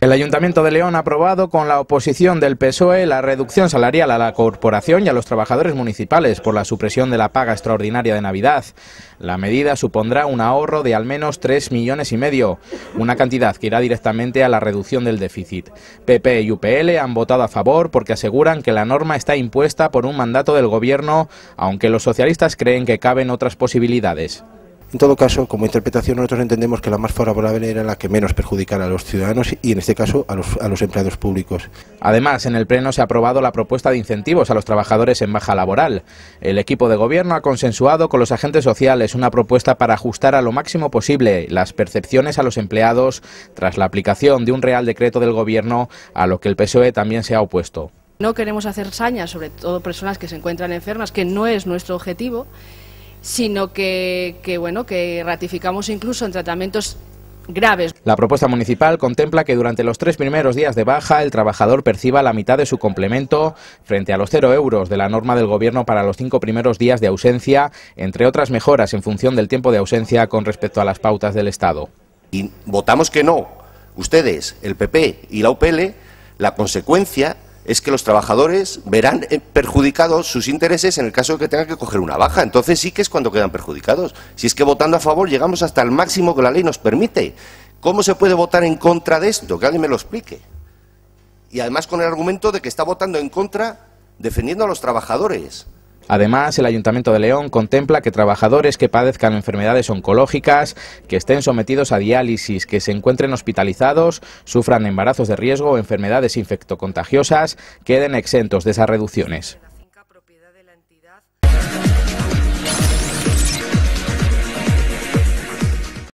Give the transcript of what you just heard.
El Ayuntamiento de León ha aprobado con la oposición del PSOE la reducción salarial a la corporación y a los trabajadores municipales por la supresión de la paga extraordinaria de Navidad. La medida supondrá un ahorro de al menos 3 millones y medio, una cantidad que irá directamente a la reducción del déficit. PP y UPL han votado a favor porque aseguran que la norma está impuesta por un mandato del gobierno, aunque los socialistas creen que caben otras posibilidades. En todo caso, como interpretación, nosotros entendemos que la más favorable era la que menos perjudicara a los ciudadanos y, en este caso, a los, empleados públicos. Además, en el Pleno se ha aprobado la propuesta de incentivos a los trabajadores en baja laboral. El equipo de gobierno ha consensuado con los agentes sociales una propuesta para ajustar a lo máximo posible las percepciones a los empleados tras la aplicación de un real decreto del gobierno a lo que el PSOE también se ha opuesto. No queremos hacer sañas, sobre todo personas que se encuentran enfermas, que no es nuestro objetivo sino que, bueno, que ratificamos incluso en tratamientos graves. La propuesta municipal contempla que durante los tres primeros días de baja el trabajador perciba la mitad de su complemento frente a los cero euros de la norma del Gobierno para los cinco primeros días de ausencia, entre otras mejoras en función del tiempo de ausencia con respecto a las pautas del Estado. Y votamos que no. Ustedes, el PP y la UPL, la consecuencia es que los trabajadores verán eh, perjudicados sus intereses en el caso de que tengan que coger una baja. Entonces sí que es cuando quedan perjudicados. Si es que votando a favor llegamos hasta el máximo que la ley nos permite. ¿Cómo se puede votar en contra de esto? Que alguien me lo explique. Y además con el argumento de que está votando en contra defendiendo a los trabajadores. Además, el Ayuntamiento de León contempla que trabajadores que padezcan enfermedades oncológicas, que estén sometidos a diálisis, que se encuentren hospitalizados, sufran embarazos de riesgo o enfermedades infectocontagiosas, queden exentos de esas reducciones.